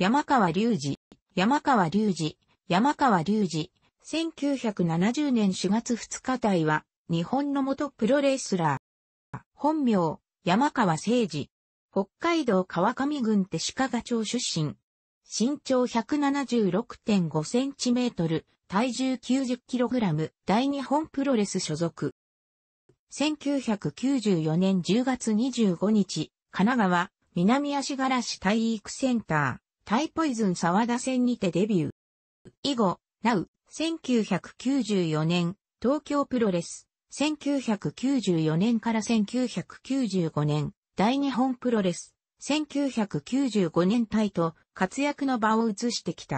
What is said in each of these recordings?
山川隆二、山川隆二、山川隆二、1970年4月2日大は、日本の元プロレスラー。本名、山川誠二。北海道川上郡手鹿賀町出身。身長1 7 6 5トル、体重9 0ラム、大日本プロレス所属。1994年10月25日、神奈川、南足柄市体育センター。タイポイズン沢田戦にてデビュー。以後、ナウ、1994年、東京プロレス、1994年から1995年、大日本プロレス、1995年イと活躍の場を移してきた。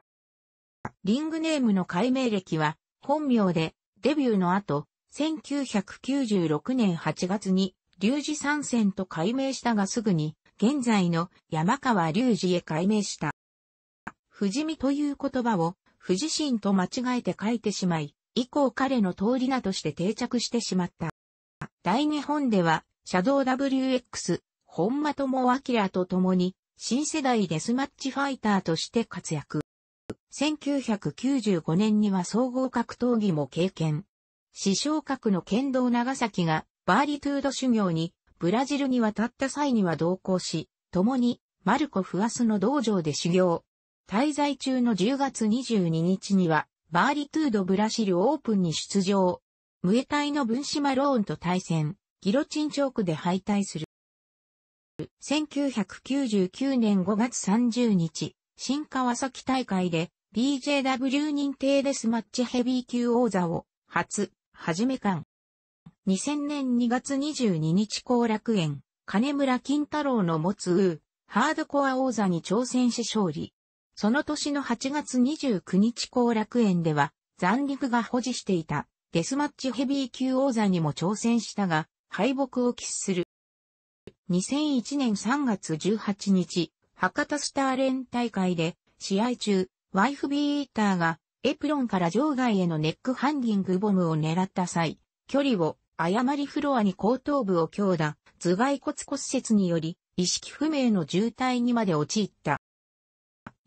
リングネームの改名歴は本名でデビューの後、1996年8月に龍二参戦と改名したがすぐに現在の山川龍二へ改名した。不死身という言葉を、不自身と間違えて書いてしまい、以降彼の通り名として定着してしまった。大日本では、シャドウ WX、本間智明と共に、新世代デスマッチファイターとして活躍。1995年には総合格闘技も経験。師匠格の剣道長崎がバーリトゥード修行にブラジルに渡った際には同行し、共にマルコ・フアスの道場で修行。滞在中の10月22日には、バーリトゥードブラシルオープンに出場。ムエタイの分子マローンと対戦、ギロチンチョークで敗退する。1999年5月30日、新川崎大会で BJW 認定デスマッチヘビー級王座を初、はじめ館。2000年2月22日後楽園、金村金太郎の持つウー、ハードコア王座に挑戦し勝利。その年の8月29日後楽園では、残陸が保持していた、デスマッチヘビー級王座にも挑戦したが、敗北を喫する。2001年3月18日、博多スターレン大会で、試合中、ワイフビーイーターが、エプロンから場外へのネックハンディングボムを狙った際、距離を誤りフロアに後頭部を強打、頭蓋骨骨折により、意識不明の重体にまで陥った。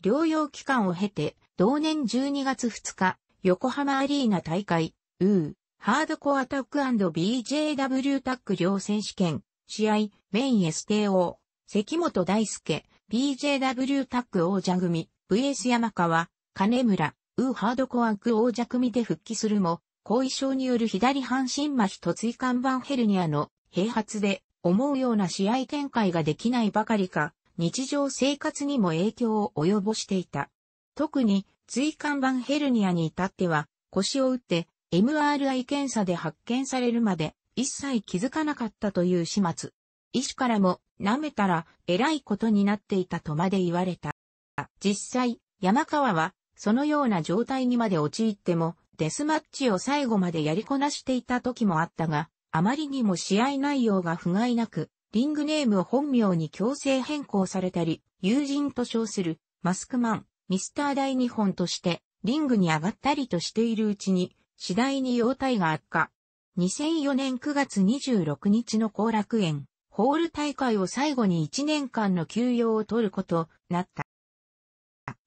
療養期間を経て、同年12月2日、横浜アリーナ大会、ウー、ハードコアタック &BJW タック両選手権、試合、メイン STO、関本大輔、BJW タック王者組、VS 山川、金村、ウーハードコアク王者組で復帰するも、後遺症による左半身麻痺と椎間板ヘルニアの併発で、思うような試合展開ができないばかりか、日常生活にも影響を及ぼしていた。特に椎間板ヘルニアに至っては腰を打って MRI 検査で発見されるまで一切気づかなかったという始末。医師からも舐めたら偉いことになっていたとまで言われた。実際、山川はそのような状態にまで陥ってもデスマッチを最後までやりこなしていた時もあったが、あまりにも試合内容が不甲斐なく、リングネームを本名に強制変更されたり、友人と称するマスクマン、ミスター大日本としてリングに上がったりとしているうちに、次第に容態が悪化。2004年9月26日の後楽園、ホール大会を最後に1年間の休養を取ることなった。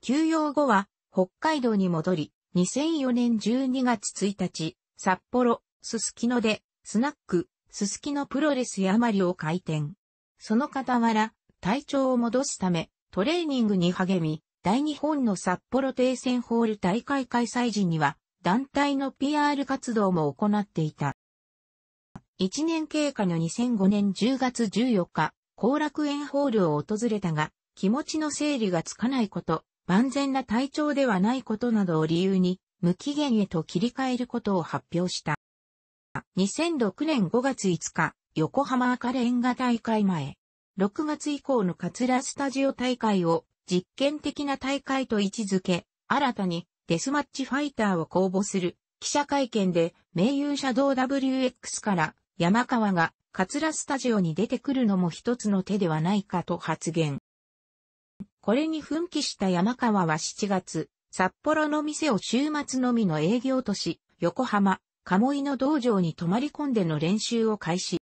休養後は北海道に戻り、2004年12月1日、札幌、すすきので、スナック、すすきのプロレスやマリを開店。その傍ら、体調を戻すため、トレーニングに励み、大日本の札幌停戦ホール大会開催時には、団体の PR 活動も行っていた。1年経過の2005年10月14日、後楽園ホールを訪れたが、気持ちの整理がつかないこと、万全な体調ではないことなどを理由に、無期限へと切り替えることを発表した。2006年5月5日、横浜赤レンガ大会前、6月以降のカツラスタジオ大会を実験的な大会と位置づけ、新たにデスマッチファイターを公募する記者会見で名優シャドウ WX から山川がカツラスタジオに出てくるのも一つの手ではないかと発言。これに奮起した山川は7月、札幌の店を週末のみの営業とし、横浜、鴨居の道場に泊まり込んでの練習を開始。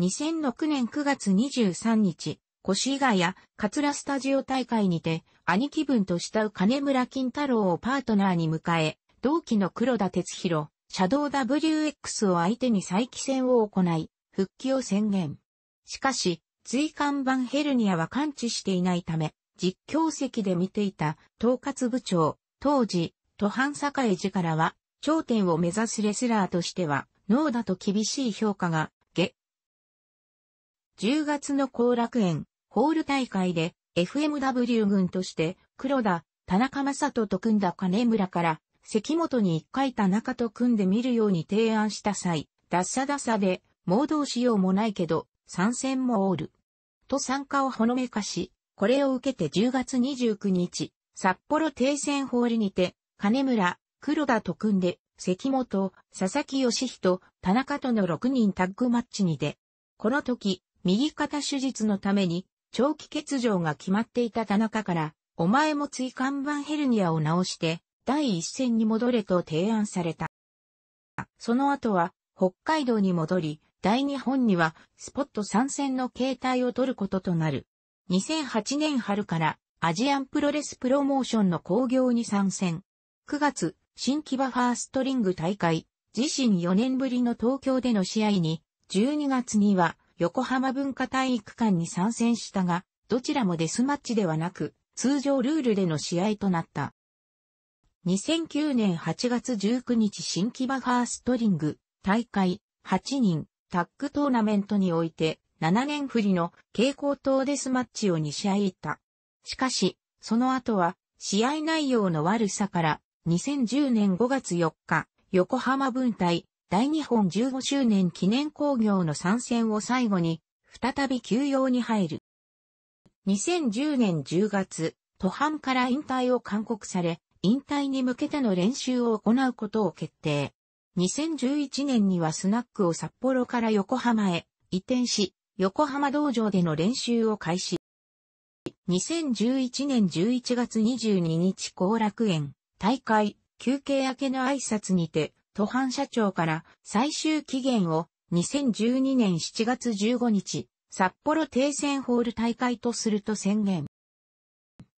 2006年9月23日、越谷や桂スタジオ大会にて、兄貴分と慕う金村金太郎をパートナーに迎え、同期の黒田哲弘、シャドウ WX を相手に再起戦を行い、復帰を宣言。しかし、椎間板ヘルニアは感知していないため、実況席で見ていた統括部長、当時、都藩栄寺からは、頂点を目指すレスラーとしては、ノーだと厳しい評価が、下。10月の後楽園、ホール大会で、FMW 軍として、黒田、田中正人と組んだ金村から、関本に一回田中と組んでみるように提案した際、ダッサダサで、もうどうしようもないけど、参戦もオール。と参加をほのめかし、これを受けて10月29日、札幌停戦ホールにて、金村、黒田と組んで、関本、佐々木義人、田中との6人タッグマッチにて、この時、右肩手術のために、長期欠場が決まっていた田中から、お前も椎間板ヘルニアを治して、第一線に戻れと提案された。その後は、北海道に戻り、大日本には、スポット参戦の形態を取ることとなる。2008年春から、アジアンプロレスプロモーションの興行に参戦。9月、新木場ファーストリング大会、自身4年ぶりの東京での試合に、12月には横浜文化体育館に参戦したが、どちらもデスマッチではなく、通常ルールでの試合となった。2009年8月19日新木場ファーストリング大会8人タッグトーナメントにおいて7年振りの蛍光灯デスマッチを2試合行った。しかし、その後は試合内容の悪さから2010年5月4日、横浜分隊、大日本15周年記念工業の参戦を最後に、再び休養に入る。2010年10月、都半から引退を勧告され、引退に向けての練習を行うことを決定。2011年にはスナックを札幌から横浜へ移転し、横浜道場での練習を開始。2011年11月22日後楽園、大会、休憩明けの挨拶にて、都販社長から最終期限を2012年7月15日、札幌停戦ホール大会とすると宣言。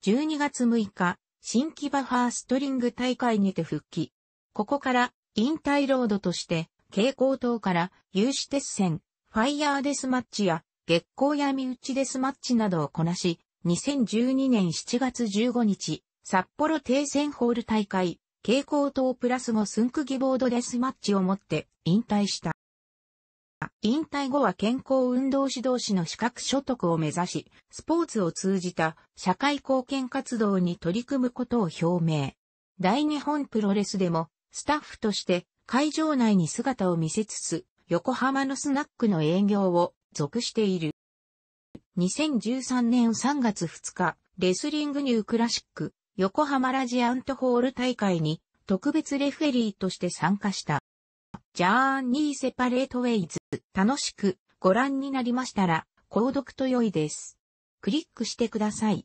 12月6日、新規バファーストリング大会にて復帰。ここから引退ロードとして、蛍光灯から有志鉄線、ファイヤーデスマッチや月光闇打ちデスマッチなどをこなし、2012年7月15日、札幌停戦ホール大会、蛍光灯プラスもクギボードデスマッチをもって引退した。引退後は健康運動指導士の資格所得を目指し、スポーツを通じた社会貢献活動に取り組むことを表明。大日本プロレスでもスタッフとして会場内に姿を見せつつ、横浜のスナックの営業を続している。2013年3月2日、レスリングニュークラシック横浜ラジアントホール大会に特別レフェリーとして参加した。ジャーニーセパレートウェイズ、楽しくご覧になりましたら、購読と良いです。クリックしてください。